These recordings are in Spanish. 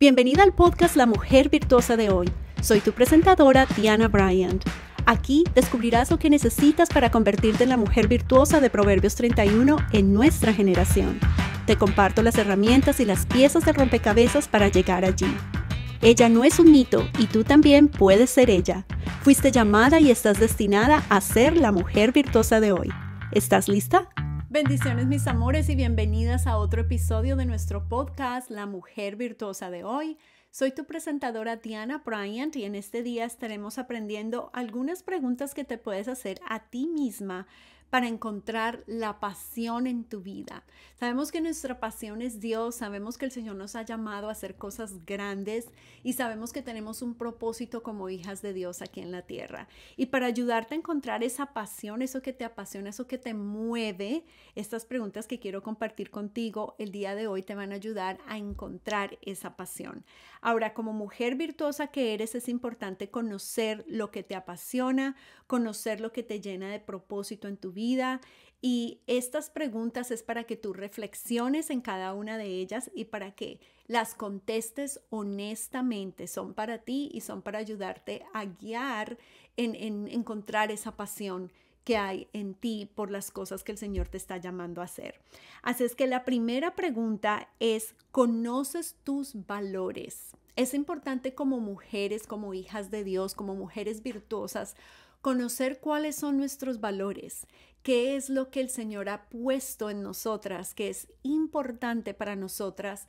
Bienvenida al podcast La Mujer Virtuosa de hoy. Soy tu presentadora, Diana Bryant. Aquí descubrirás lo que necesitas para convertirte en la mujer virtuosa de Proverbios 31 en nuestra generación. Te comparto las herramientas y las piezas de rompecabezas para llegar allí. Ella no es un mito y tú también puedes ser ella. Fuiste llamada y estás destinada a ser la mujer virtuosa de hoy. ¿Estás lista? Bendiciones mis amores y bienvenidas a otro episodio de nuestro podcast La Mujer Virtuosa de hoy. Soy tu presentadora Diana Bryant y en este día estaremos aprendiendo algunas preguntas que te puedes hacer a ti misma para encontrar la pasión en tu vida. Sabemos que nuestra pasión es Dios, sabemos que el Señor nos ha llamado a hacer cosas grandes y sabemos que tenemos un propósito como hijas de Dios aquí en la tierra. Y para ayudarte a encontrar esa pasión, eso que te apasiona, eso que te mueve, estas preguntas que quiero compartir contigo el día de hoy te van a ayudar a encontrar esa pasión. Ahora, como mujer virtuosa que eres, es importante conocer lo que te apasiona, conocer lo que te llena de propósito en tu vida vida. Y estas preguntas es para que tú reflexiones en cada una de ellas y para que las contestes honestamente. Son para ti y son para ayudarte a guiar en, encontrar esa pasión que hay en ti por las cosas que el Señor te está llamando a hacer. Así es que la primera pregunta es, ¿conoces tus valores? Es importante como mujeres, como hijas de Dios, como mujeres virtuosas, conocer cuáles son nuestros valores, qué es lo que el Señor ha puesto en nosotras, que es importante para nosotras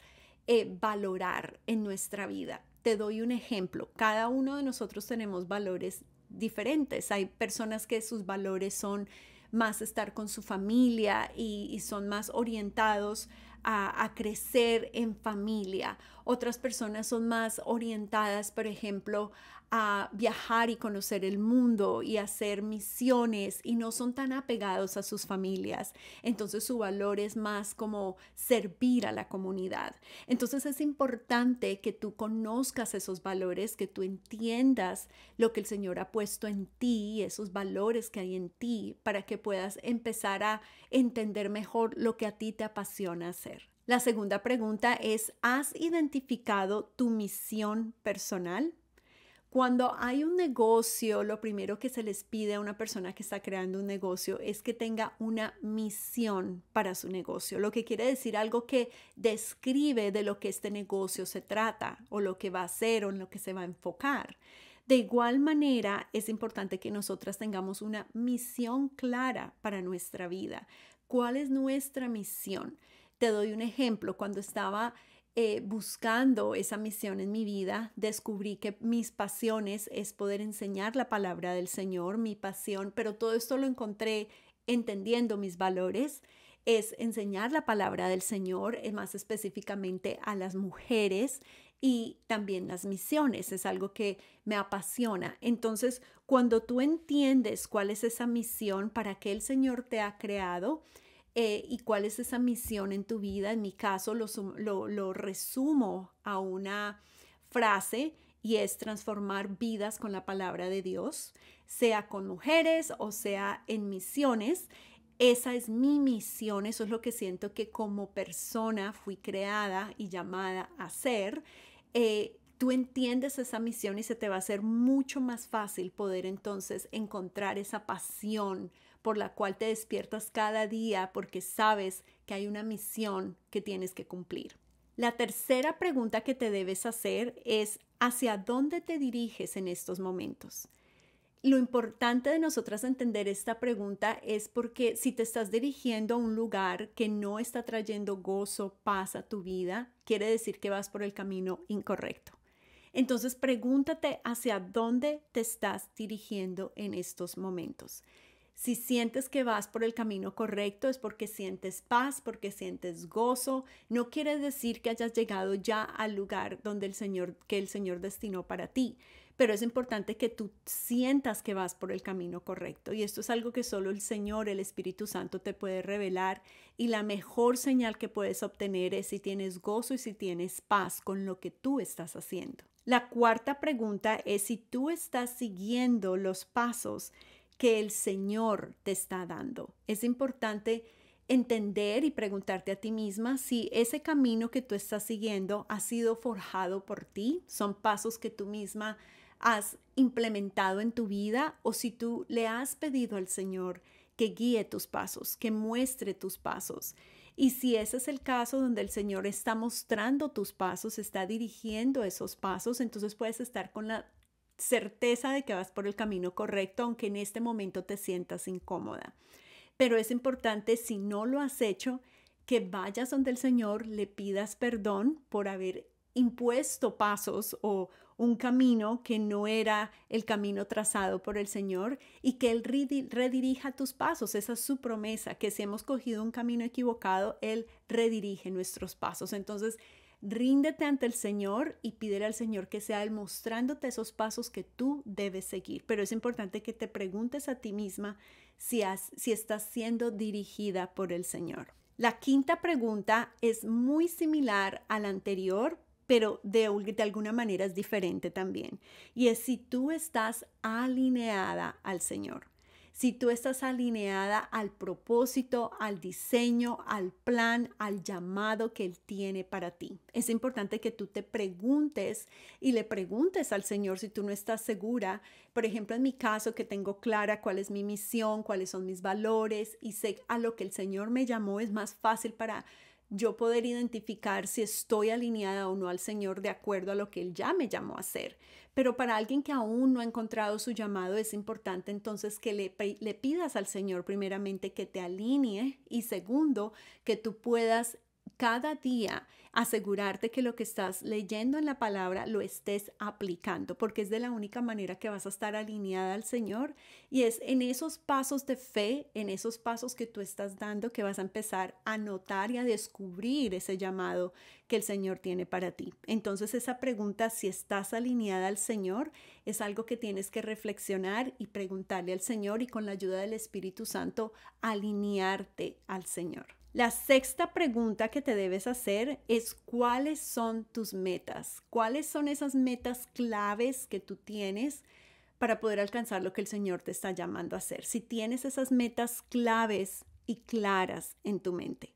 eh, valorar en nuestra vida. Te doy un ejemplo, cada uno de nosotros tenemos valores diferentes. Hay personas que sus valores son más estar con su familia y, son más orientados a, a, crecer en familia. Otras personas son más orientadas, por ejemplo, a viajar y conocer el mundo y hacer misiones y no son tan apegados a sus familias. Entonces su valor es más como servir a la comunidad. Entonces es importante que tú conozcas esos valores, que tú entiendas lo que el Señor ha puesto en ti, esos valores que hay en ti, para que puedas empezar a entender mejor lo que a ti te apasiona hacer. La segunda pregunta es, ¿has identificado tu misión personal? Cuando hay un negocio, lo primero que se les pide a una persona que está creando un negocio es que tenga una misión para su negocio, lo que quiere decir algo que describe de lo que este negocio se trata o lo que va a hacer o en lo que se va a enfocar. De igual manera, es importante que nosotras tengamos una misión clara para nuestra vida. ¿Cuál es nuestra misión? Te doy un ejemplo. Cuando estaba eh, buscando esa misión en mi vida, descubrí que mis pasiones es poder enseñar la palabra del Señor, mi pasión, pero todo esto lo encontré entendiendo mis valores, es enseñar la palabra del Señor, eh, más específicamente a las mujeres y también las misiones, es algo que me apasiona. Entonces, cuando tú entiendes cuál es esa misión, para qué el Señor te ha creado, eh, y cuál es esa misión en tu vida. En mi caso lo, resumo a una frase y es transformar vidas con la palabra de Dios, sea con mujeres o sea en misiones. Esa es mi misión, eso es lo que siento que como persona fui creada y llamada a ser. Eh, tú entiendes esa misión y se te va a hacer mucho más fácil poder entonces encontrar esa pasión por la cual te despiertas cada día porque sabes que hay una misión que tienes que cumplir. La tercera pregunta que te debes hacer es hacia dónde te diriges en estos momentos. Lo importante de nosotras entender esta pregunta es porque si te estás dirigiendo a un lugar que no está trayendo gozo, paz a tu vida, quiere decir que vas por el camino incorrecto. Entonces pregúntate hacia dónde te estás dirigiendo en estos momentos. Si sientes que vas por el camino correcto es porque sientes paz, porque sientes gozo. No quiere decir que hayas llegado ya al lugar donde el Señor que el Señor destinó para ti, pero es importante que tú sientas que vas por el camino correcto y esto es algo que solo el Señor, el Espíritu Santo te puede revelar y la mejor señal que puedes obtener es si tienes gozo y si tienes paz con lo que tú estás haciendo. La cuarta pregunta es si tú estás siguiendo los pasos que el Señor te está dando. Es importante entender y preguntarte a ti misma si ese camino que tú estás siguiendo ha sido forjado por ti, son pasos que tú misma has implementado en tu vida o si tú le has pedido al Señor que guíe tus pasos, que muestre tus pasos. Y si ese es el caso donde el Señor está mostrando tus pasos, está dirigiendo esos pasos, entonces puedes estar con la certeza de que vas por el camino correcto, aunque en este momento te sientas incómoda. Pero es importante, si no lo has hecho, que vayas donde el Señor, le pidas perdón por haber impuesto pasos o un camino que no era el camino trazado por el Señor y que Él redirija tus pasos. Esa es su promesa, que si hemos cogido un camino equivocado, Él redirige nuestros pasos. Entonces, Ríndete ante el Señor y pídele al Señor que sea Él mostrándote esos pasos que tú debes seguir. Pero es importante que te preguntes a ti misma si, estás siendo dirigida por el Señor. La quinta pregunta es muy similar a la anterior, pero de, alguna manera es diferente también. Y es si tú estás alineada al Señor si tú estás alineada al propósito, al diseño, al plan, al llamado que Él tiene para ti. Es importante que tú te preguntes y le preguntes al Señor si tú no estás segura. Por ejemplo, en mi caso, que tengo clara cuál es mi misión, cuáles son mis valores y sé a lo que el Señor me llamó, es más fácil para yo poder identificar si estoy alineada o no al Señor de acuerdo a lo que Él ya me llamó a hacer. Pero para alguien que aún no ha encontrado su llamado, es importante entonces que le, le pidas al Señor primeramente que te alinee y segundo, que tú puedas cada día asegurarte que lo que estás leyendo en la palabra lo estés aplicando, porque es de la única manera que vas a estar alineada al Señor y es en esos pasos de fe, en esos pasos que tú estás dando que vas a empezar a notar y a descubrir ese llamado que el Señor tiene para ti. Entonces esa pregunta, si estás alineada al Señor, es algo que tienes que reflexionar y preguntarle al Señor y con la ayuda del Espíritu Santo alinearte al Señor. La sexta pregunta que te debes hacer es cuáles son tus metas, cuáles son esas metas claves que tú tienes para poder alcanzar lo que el Señor te está llamando a hacer. Si tienes esas metas claves y claras en tu mente.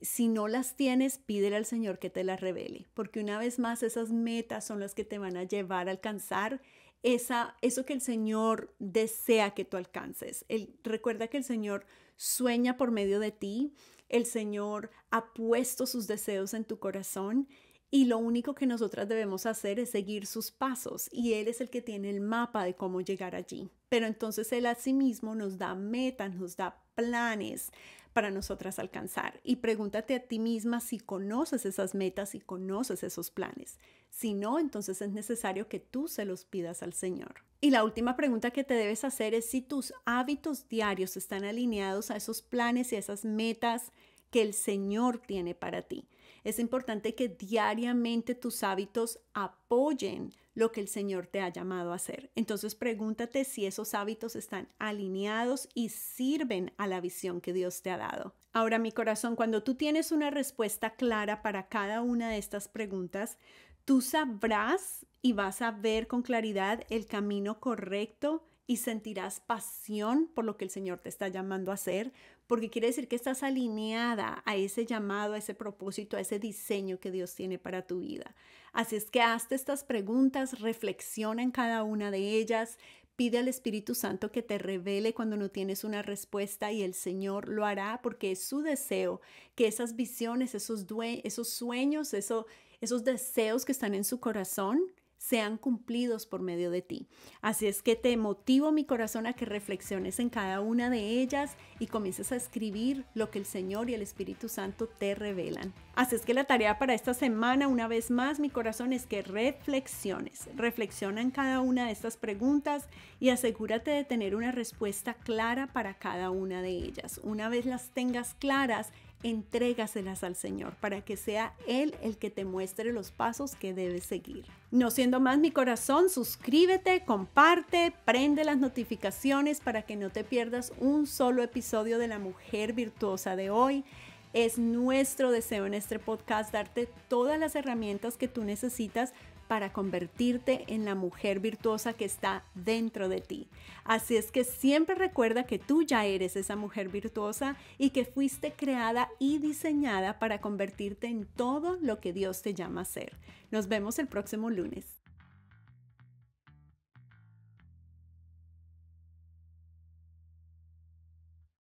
Si no las tienes, pídele al Señor que te las revele, porque una vez más esas metas son las que te van a llevar a alcanzar esa, eso que el Señor desea que tú alcances. recuerda que el Señor sueña por medio de ti, el Señor ha puesto sus deseos en tu corazón y lo único que nosotras debemos hacer es seguir sus pasos y Él es el que tiene el mapa de cómo llegar allí. Pero entonces Él a sí mismo nos da metas, nos da planes, para nosotras alcanzar. Y pregúntate a ti misma si conoces esas metas y conoces esos planes. Si no, entonces es necesario que tú se los pidas al Señor. Y la última pregunta que te debes hacer es si tus hábitos diarios están alineados a esos planes y esas metas que el Señor tiene para ti. Es importante que diariamente tus hábitos apoyen lo que el Señor te ha llamado a hacer. Entonces pregúntate si esos hábitos están alineados y sirven a la visión que Dios te ha dado. Ahora mi corazón, cuando tú tienes una respuesta clara para cada una de estas preguntas, tú sabrás y vas a ver con claridad el camino correcto y sentirás pasión por lo que el Señor te está llamando a hacer, porque quiere decir que estás alineada a ese llamado, a ese propósito, a ese diseño que Dios tiene para tu vida. Así es que hazte estas preguntas, reflexiona en cada una de ellas, pide al Espíritu Santo que te revele cuando no tienes una respuesta y el Señor lo hará porque es su deseo que esas visiones, esos, esos sueños, eso, esos deseos que están en su corazón, sean cumplidos por medio de ti. Así es que te motivo mi corazón a que reflexiones en cada una de ellas y comiences a escribir lo que el Señor y el Espíritu Santo te revelan. Así es que la tarea para esta semana, una vez más, mi corazón es que reflexiones. Reflexiona en cada una de estas preguntas y asegúrate de tener una respuesta clara para cada una de ellas. Una vez las tengas claras, entrégaselas al Señor para que sea Él el que te muestre los pasos que debes seguir. No siendo más mi corazón, suscríbete, comparte, prende las notificaciones para que no te pierdas un solo episodio de La Mujer Virtuosa de hoy. Es nuestro deseo en este podcast darte todas las herramientas que tú necesitas para convertirte en la mujer virtuosa que está dentro de ti. Así es que siempre recuerda que tú ya eres esa mujer virtuosa y que fuiste creada y diseñada para convertirte en todo lo que Dios te llama a ser. Nos vemos el próximo lunes.